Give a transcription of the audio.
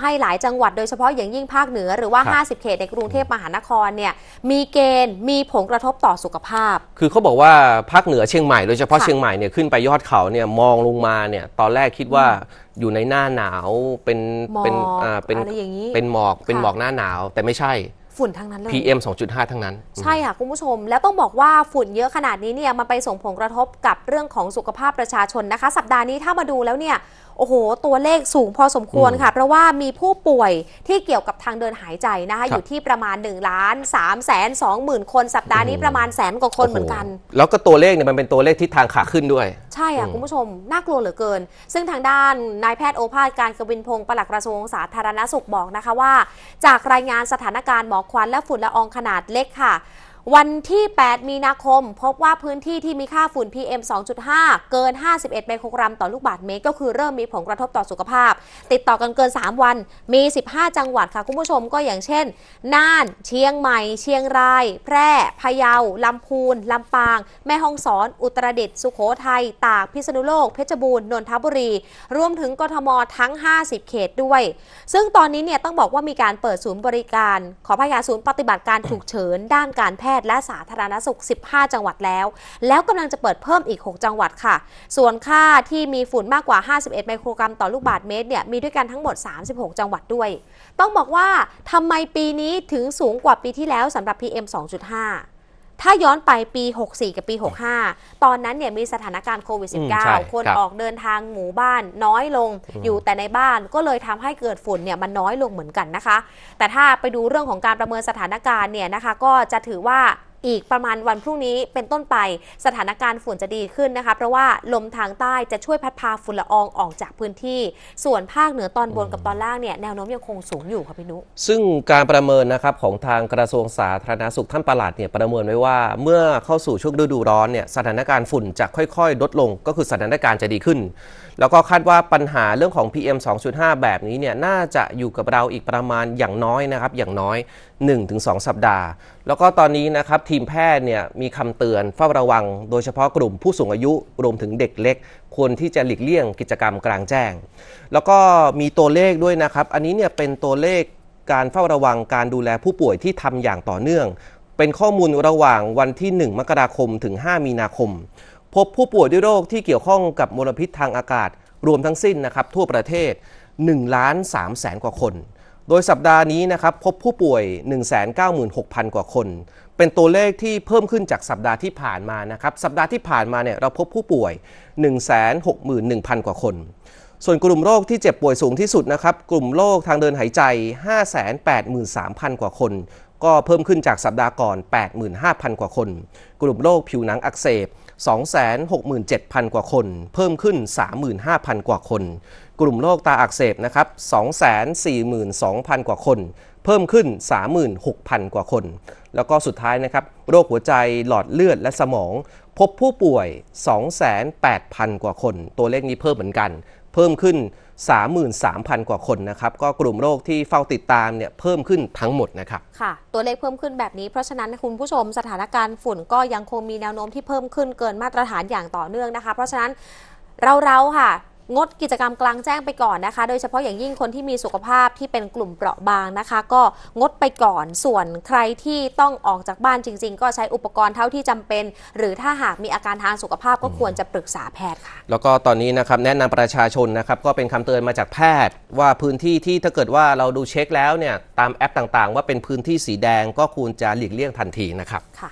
ให้หลายจังหวัดโดยเฉพาะอย่างยิ่งภาคเหนือ หรือว่า 50 เขตในกรุงเทพมหานครเนี่ยมีเกณฑ์มีผลกระทบต่อสุขภาพ คือเขาบอกว่าภาคเหนือเชียงใหม่โดยเฉพาะเชียงใหม่เนี่ยขึ้นไปยอดเขาเนี่ยมองลงมาเนี่ยตอนแรกคิดว่าอยู่ในหน้าหนาว เป็นเป็นอ่าเป็นเป็นหมอกเป็นหมอกหน้าหนาวแต่ไม่ใช่ฝุ่นทั้งนั้นเลย PM 2.5 ทั้งนั้น ใช่ค่ะคุณผู้ชม แล้วต้องบอกว่าฝุ่นเยอะขนาดนี้เนี่ยมันไปส่งผลกระทบกับเรื่องของสุขภาพประชาชนนะคะ สัปดาห์นี้ถ้ามาดูแล้วเนี่ย โอ้โห ตัวเลขสูงพอสมควรค่ะ เพราะว่ามีผู้ป่วยที่เกี่ยวกับทางเดินหายใจนะคะอยู่ที่ประมาณ1ล้านสามแสนสองหมื่นคนสัปดาห์นี้ประมาณแสนกว่าคนเหมือนกัน แล้วก็ตัวเลขเนี่ยมันเป็นตัวเลขทิศทางขาขึ้นด้วยช่อ่ะคุณผู้ชมน่ากลัวเหลือเกิน ซึ่งทางด้านนายแพทย์โอภาสการกวินพงศ์ปลัดกระทรวงสาธารณสุขบอกนะคะว่า จากรายงานสถานการณ์หมอกควันและฝุ่นละอองขนาดเล็กค่ะวันที่ 8 มีนาคมพบว่าพื้นที่ที่มีค่าฝุ่น PM 2.5 เกิน 51ไมโครกรัมต่อลูกบาศก์เมตรก็คือเริ่มมีผลกระทบต่อสุขภาพ ติดต่อกันเกิน 3 วันมี 15 จังหวัดค่ะคุณผู้ชมก็อย่างเช่นน่าน เชียงใหม่ เชียงราย แพร่พะเยาลำพูนลำปาง แม่ฮ่องสอน อุตรดิตถ์สุโขทัย ตาก พิษณุโลก เพชรบูรณ์นนทบุรีรวมถึงกทมทั้ง 50 เขตด้วย ซึ่งตอนนี้เนี่ยต้องบอกว่ามีการเปิดศูนย์บริการ ขอพยาศูนย์ปฏิบัติการฉุกเฉิน ด้านการแพทย์ทย์และสาธารณสุข 15 จังหวัดแล้ว แล้วกำลังจะเปิดเพิ่มอีก 6 จังหวัดค่ะ ส่วนค่าที่มีฝุ่นมากกว่า 51ไมโครกรัมต่อลูกบาศก์เมตรเนี่ย มีด้วยกันทั้งหมด 36 จังหวัดด้วย ต้องบอกว่าทำไมปีนี้ถึงสูงกว่าปีที่แล้วสำหรับ PM 2.5ถ้าย้อนไปปี 64 กับปี 65 ตอนนั้นเนี่ยมีสถานการณ์โควิด19คนคออกเดินทางหมู่บ้านน้อยลงออยู่แต่ในบ้านก็เลยทำให้เกิดฝุ่นเนี่ยมันน้อยลงเหมือนกันนะคะ แต่ถ้าไปดูเรื่องของการประเมินสถานการณ์เนี่ยนะคะก็จะถือว่าอีกประมาณวันพรุ่งนี้เป็นต้นไปสถานการณ์ฝุ่นจะดีขึ้นนะคะเพราะว่าลมทางใต้จะช่วยพัดพาฝุ่นละอองออกจากพื้นที่ส่วนภาคเหนือตอนบนกับตอนล่างเนี่ยแนวโน้มยังคงสูงอยู่ค่ะพี่นุ ซึ่งการประเมินนะครับของทางกระทรวงสาธารณสุขท่านประหลัดเนี่ยประเมินไว้ว่า เมื่อเข้าสู่ช่วงฤดูร้อนเนี่ยสถานการณ์ฝุ่นจะค่อยๆลดลงก็คือสถานการณ์จะดีขึ้น แล้วก็คาดว่าปัญหาเรื่องของ PM 2.5แบบนี้เนี่ยน่าจะอยู่กับเราอีกประมาณอย่างน้อยนะครับอย่างน้อย1-2 สัปดาห์ แล้วก็ตอนนี้นะครับ ทีมแพทย์เนี่ยมีคำเตือนเฝ้าระวัง โดยเฉพาะกลุ่มผู้สูงอายุรวมถึงเด็กเล็กควรที่จะหลีกเลี่ยงกิจกรรมกลางแจ้ง แล้วก็มีตัวเลขด้วยนะครับ อันนี้เนี่ยเป็นตัวเลขการเฝ้าระวังการดูแลผู้ป่วยที่ทำอย่างต่อเนื่อง เป็นข้อมูลระหว่างวันที่ 1 มกราคมถึง 5 มีนาคม พบผู้ป่วยด้วยโรคที่เกี่ยวข้องกับมลพิษทางอากาศ รวมทั้งสิ้นนะครับทั่วประเทศ1ล้าน3แสนกว่าคนโดยสัปดาห์นี้นะครับพบผู้ป่วย 196,000 กว่าคน เป็นตัวเลขที่เพิ่มขึ้นจากสัปดาห์ที่ผ่านมา นะครับ สัปดาห์ที่ผ่านมาเนี่ยเราพบผู้ป่วย 161,000 กว่าคน ส่วนกลุ่มโรคที่เจ็บป่วยสูงที่สุดนะครับ กลุ่มโรคทางเดินหายใจ 583,000 กว่าคนก็เพิ่มขึ้นจากสัปดาห์ก่อน 85,000 กว่าคน กลุ่มโรคผิวหนังอักเสบ 267,000 กว่าคน เพิ่มขึ้น 35,000 กว่าคน กลุ่มโรคตาอักเสบนะครับ 242,000 กว่าคน เพิ่มขึ้น 36,000 กว่าคน แล้วก็สุดท้ายนะครับ โรคหัวใจหลอดเลือดและสมอง พบผู้ป่วย 2 8 0 0 0 กว่าคน ตัวเลขนี้เพิ่มเหมือนกัน เพิ่มขึ้น33,000 กว่าคนนะครับ ก็กลุ่มโรคที่เฝ้าติดตามเนี่ยเพิ่มขึ้นทั้งหมดนะครับค่ะ ตัวเลขเพิ่มขึ้นแบบนี้เพราะฉะนั้นคุณผู้ชมสถานการณ์ฝุ่นก็ยังคงมีแนวโน้มที่เพิ่มขึ้นเกินมาตรฐานอย่างต่อเนื่องนะคะ เพราะฉะนั้นเราๆค่ะงดกิจกรรมกลางแจ้งไปก่อนนะคะ โดยเฉพาะอย่างยิ่งคนที่มีสุขภาพที่เป็นกลุ่มเปราะบางนะคะ ก็งดไปก่อน ส่วนใครที่ต้องออกจากบ้านจริง ๆ ก็ใช้อุปกรณ์เท่าที่จำเป็น หรือถ้าหากมีอาการทางสุขภาพก็ควรจะปรึกษาแพทย์ค่ะ แล้วก็ตอนนี้นะครับแนะนำประชาชนนะครับก็เป็นคำเตือนมาจากแพทย์ว่าพื้นที่ที่ถ้าเกิดว่าเราดูเช็คแล้วเนี่ยตามแอปต่างๆ ว่าเป็นพื้นที่สีแดงก็ควรจะหลีกเลี่ยงทันทีนะครับ ค่ะ